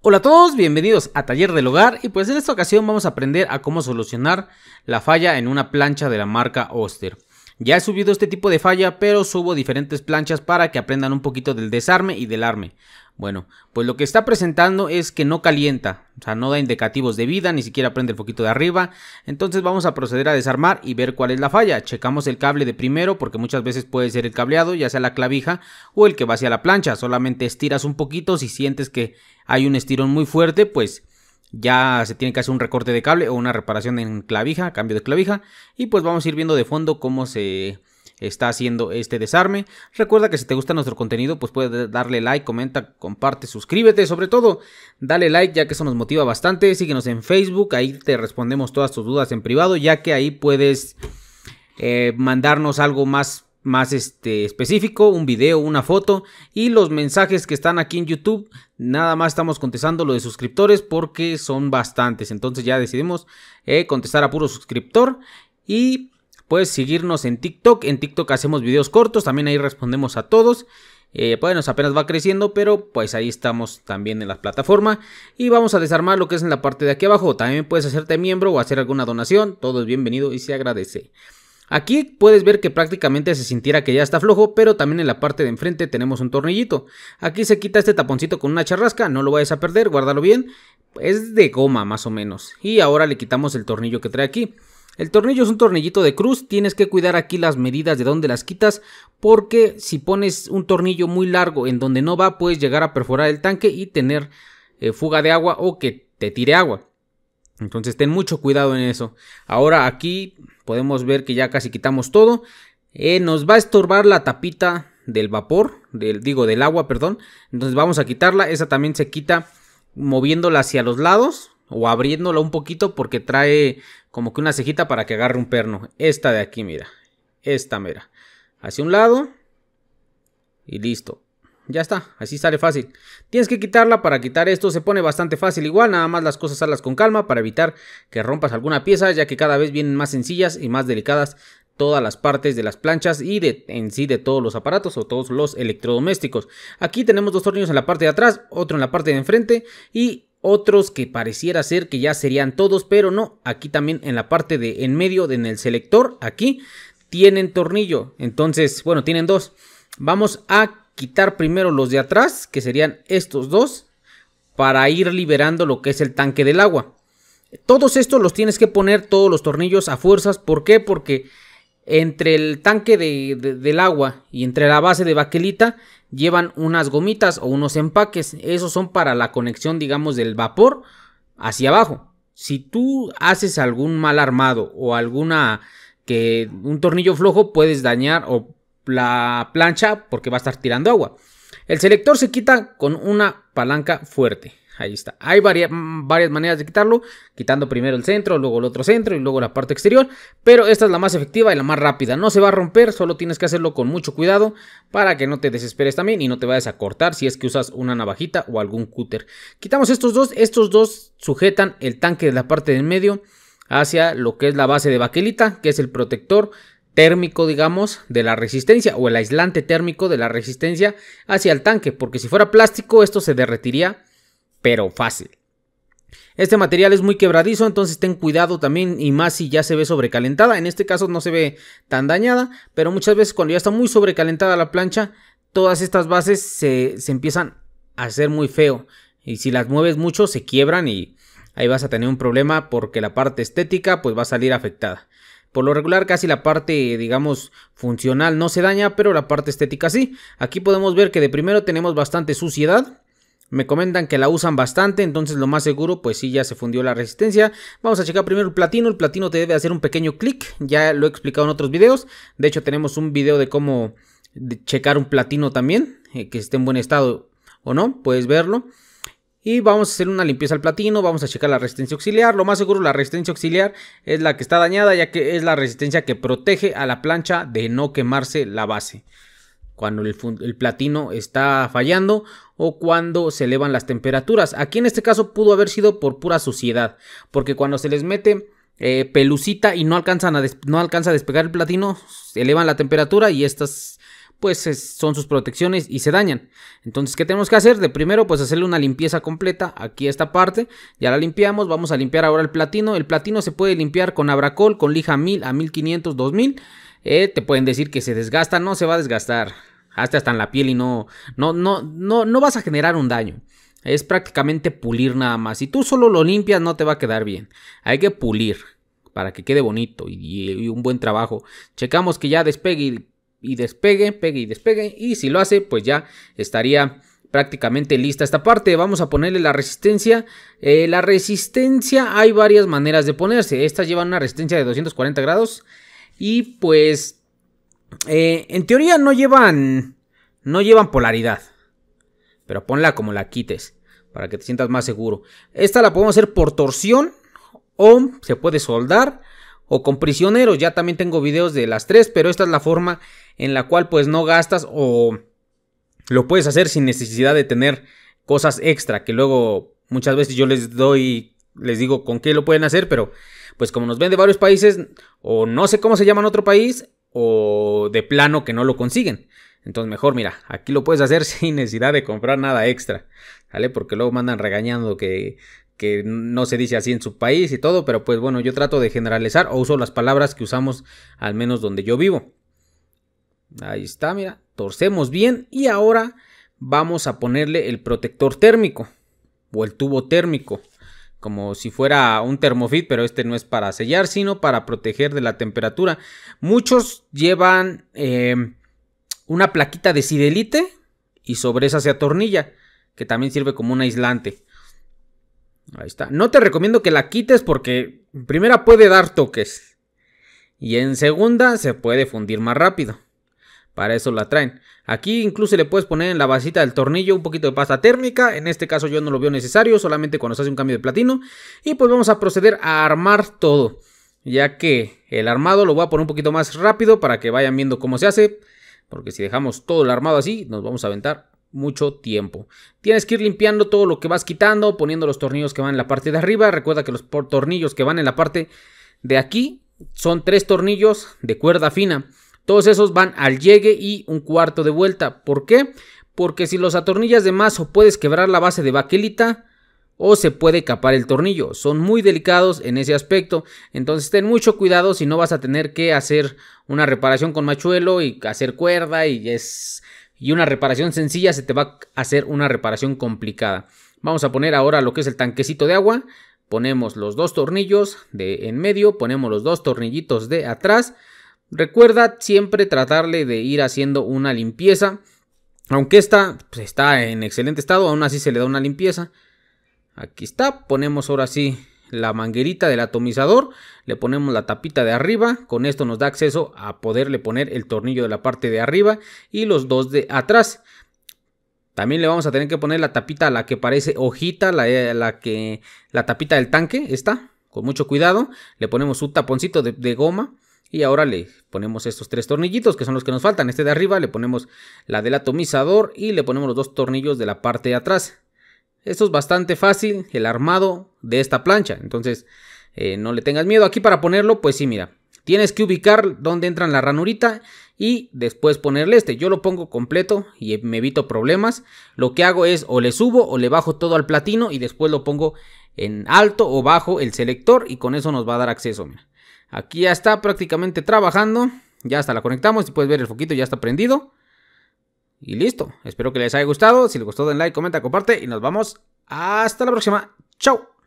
Hola a todos, bienvenidos a Taller del Hogar y pues en esta ocasión vamos a aprender a cómo solucionar la falla en una plancha de la marca Oster. Ya he subido este tipo de falla, pero subo diferentes planchas para que aprendan un poquito del desarme y del arme. Bueno, pues lo que está presentando es que no calienta, o sea, no da indicativos de vida, ni siquiera prende el poquito de arriba. Entonces vamos a proceder a desarmar y ver cuál es la falla. Checamos el cable de primero porque muchas veces puede ser el cableado, ya sea la clavija o el que va hacia la plancha. Solamente estiras un poquito, si sientes que hay un estirón muy fuerte, pues ya se tiene que hacer un recorte de cable o una reparación en clavija, cambio de clavija. Y pues vamos a ir viendo de fondo cómo se está haciendo este desarme. Recuerda que si te gusta nuestro contenido, pues puedes darle like, comenta, comparte, suscríbete. Sobre todo, dale like ya que eso nos motiva bastante. Síguenos en Facebook, ahí te respondemos todas tus dudas en privado, ya que ahí puedes eh, mandarnos algo más más este, específico, un video, una foto y los mensajes que están aquí en YouTube. Nada más estamos contestando lo de suscriptores porque son bastantes. Entonces ya decidimos eh, contestar a puro suscriptor y Puedes seguirnos en TikTok. En TikTok hacemos videos cortos. También ahí respondemos a todos. bueno, eh, pues, apenas va creciendo, pero pues ahí estamos también en la plataforma. Y vamos a desarmar lo que es en la parte de aquí abajo. También puedes hacerte miembro o hacer alguna donación. Todo es bienvenido y se agradece. Aquí puedes ver que prácticamente se sintiera que ya está flojo, pero también en la parte de enfrente tenemos un tornillito. Aquí se quita este taponcito con una charrasca, no lo vayas a perder, guárdalo bien. Es de goma más o menos. Y ahora le quitamos el tornillo que trae aquí. El tornillo es un tornillito de cruz, tienes que cuidar aquí las medidas de dónde las quitas porque si pones un tornillo muy largo en donde no va puedes llegar a perforar el tanque y tener eh, fuga de agua o que te tire agua. Entonces ten mucho cuidado en eso. Ahora aquí podemos ver que ya casi quitamos todo. Eh, nos va a estorbar la tapita del vapor, del, digo del agua, perdón. Entonces vamos a quitarla, esa también se quita moviéndola hacia los lados o abriéndola un poquito porque trae como que una cejita para que agarre un perno. Esta de aquí, mira. Esta, mira. Hacia un lado. Y listo. Ya está, así sale fácil. Tienes que quitarla para quitar esto, se pone bastante fácil igual, nada más las cosas salas con calma para evitar que rompas alguna pieza, ya que cada vez vienen más sencillas y más delicadas todas las partes de las planchas y de, en sí de todos los aparatos o todos los electrodomésticos. Aquí tenemos dos tornillos en la parte de atrás, otro en la parte de enfrente y otros que pareciera ser que ya serían todos, pero no, aquí también en la parte de en medio, de en el selector, aquí tienen tornillo, entonces, bueno, tienen dos. Vamos a quitar primero los de atrás, que serían estos dos, para ir liberando lo que es el tanque del agua. Todos estos los tienes que poner, todos los tornillos a fuerzas, ¿por qué? Porque entre el tanque de, del agua y entre la base de baquelita llevan unas gomitas o unos empaques. Esos son para la conexión, digamos, del vapor hacia abajo. Si tú haces algún mal armado o alguna que un tornillo flojo puedes dañar o la plancha porque va a estar tirando agua. El selector se quita con una palanca fuerte. Ahí está. Hay varias, maneras de quitarlo, quitando primero el centro, luego el otro centro y luego la parte exterior, pero esta es la más efectiva y la más rápida. No se va a romper, solo tienes que hacerlo con mucho cuidado para que no te desesperes también y no te vayas a cortar si es que usas una navajita o algún cúter. Quitamos estos dos, estos dos sujetan el tanque de la parte del medio hacia lo que es la base de baquelita, que es el protector térmico, digamos, de la resistencia o el aislante térmico de la resistencia hacia el tanque, porque si fuera plástico esto se derretiría pero fácil. Este material es muy quebradizo, entonces ten cuidado también y más si ya se ve sobrecalentada. En este caso no se ve tan dañada, pero muchas veces cuando ya está muy sobrecalentada la plancha, todas estas bases se, empiezan a hacer muy feo. Y si las mueves mucho se quiebran y ahí vas a tener un problema porque la parte estética pues va a salir afectada. Por lo regular casi la parte digamos funcional no se daña, pero la parte estética sí. Aquí podemos ver que de primero tenemos bastante suciedad me comentan que la usan bastante, entonces lo más seguro, pues sí, ya se fundió la resistencia. Vamos a checar primero el platino. El platino te debe hacer un pequeño clic, ya lo he explicado en otros videos. De hecho, tenemos un video de cómo checar un platino también, eh, que esté en buen estado o no, puedes verlo. Y vamos a hacer una limpieza al platino, vamos a checar la resistencia auxiliar. Lo más seguro la resistencia auxiliar es la que está dañada, ya que es la resistencia que protege a la plancha de no quemarse la base cuando el, platino está fallando o cuando se elevan las temperaturas. Aquí en este caso pudo haber sido por pura suciedad, porque cuando se les mete eh, pelucita y no, alcanzan a no alcanza a despegar el platino, se elevan la temperatura y estas pues son sus protecciones y se dañan. Entonces, ¿qué tenemos que hacer? De primero, pues hacerle una limpieza completa aquí esta parte. Ya la limpiamos, vamos a limpiar ahora el platino. El platino se puede limpiar con abracol, con lija 1000 a 1500, 2000 eh, te pueden decir que se desgasta, no se va a desgastar. Hasta hasta en la piel y no, no, no, no, no vas a generar un daño. Es prácticamente pulir nada más. Si tú solo lo limpias no te va a quedar bien. Hay que pulir para que quede bonito y, un buen trabajo. Checamos que ya despegue y, despegue, pegue y despegue. Y si lo hace, pues ya estaría prácticamente lista esta parte. Vamos a ponerle la resistencia. Eh, la resistencia hay varias maneras de ponerse. Estas llevan una resistencia de 240 grados. Y pues, eh, en teoría no llevan, no llevan polaridad. Pero ponla como la quites, para que te sientas más seguro. Esta la podemos hacer por torsión, o se puede soldar, o con prisioneros. Ya también tengo videos de las tres, pero esta es la forma en la cual pues no gastas o lo puedes hacer sin necesidad de tener cosas extra que luego muchas veces yo les doy, les digo con qué lo pueden hacer, pero pues como nos ven de varios países, o no sé cómo se llama en otro país, o de plano que no lo consiguen. Entonces mejor, mira, aquí lo puedes hacer sin necesidad de comprar nada extra, ¿vale? Porque luego mandan regañando que, que no se dice así en su país y todo, pero pues bueno, yo trato de generalizar o uso las palabras que usamos al menos donde yo vivo. Ahí está, mira, torcemos bien y ahora vamos a ponerle el protector térmico o el tubo térmico como si fuera un termofit, pero este no es para sellar, sino para proteger de la temperatura. Muchos llevan em, una plaquita de sidelite y sobre esa se atornilla, que también sirve como un aislante. Ahí está. No te recomiendo que la quites porque en primera puede dar toques y en segunda se puede fundir más rápido. Para eso la traen. Aquí incluso le puedes poner en la basita del tornillo un poquito de pasta térmica. En este caso yo no lo veo necesario, solamente cuando se hace un cambio de platino. Y pues vamos a proceder a armar todo. Ya que el armado lo voy a poner un poquito más rápido para que vayan viendo cómo se hace. Porque si dejamos todo el armado así, nos vamos a aventar mucho tiempo. Tienes que ir limpiando todo lo que vas quitando, poniendo los tornillos que van en la parte de arriba. Recuerda que los tornillos que van en la parte de aquí son tres tornillos de cuerda fina. Todos esos van al llegue y un cuarto de vuelta. ¿Por qué? Porque si los atornillas de mazo puedes quebrar la base de baquelita o se puede capar el tornillo. Son muy delicados en ese aspecto. Entonces ten mucho cuidado si no vas a tener que hacer una reparación con machuelo y hacer cuerda y es... Y una reparación sencilla se te va a hacer una reparación complicada. Vamos a poner ahora lo que es el tanquecito de agua. Ponemos los dos tornillos de en medio, ponemos los dos tornillitos de atrás Recuerda siempre tratarle de ir haciendo una limpieza. Aunque esta pues, está en excelente estado, aún así se le da una limpieza. Aquí está, ponemos ahora sí la manguerita del atomizador, le ponemos la tapita de arriba, con esto nos da acceso a poderle poner el tornillo de la parte de arriba y los dos de atrás. También le vamos a tener que poner la tapita a la que parece hojita, la, la, que, la tapita del tanque, está, con mucho cuidado. Le ponemos un taponcito de goma y ahora le ponemos estos tres tornillitos que son los que nos faltan. Este de arriba le ponemos la del atomizador y le ponemos los dos tornillos de la parte de atrás. Esto es bastante fácil, el armado de esta plancha. Entonces, eh, no le tengas miedo. Aquí para ponerlo, pues sí, mira. Tienes que ubicar dónde entran la ranurita y después ponerle este. Yo lo pongo completo y me evito problemas. Lo que hago es o le subo o le bajo todo al platino y después lo pongo en alto o bajo el selector y con eso nos va a dar acceso. Mira. Aquí ya está prácticamente trabajando. Ya hasta la conectamos y puedes ver el foquito ya está prendido. Y listo. Espero que les haya gustado. Si les gustó den like, comenta, comparte y nos vamos hasta la próxima. Chau.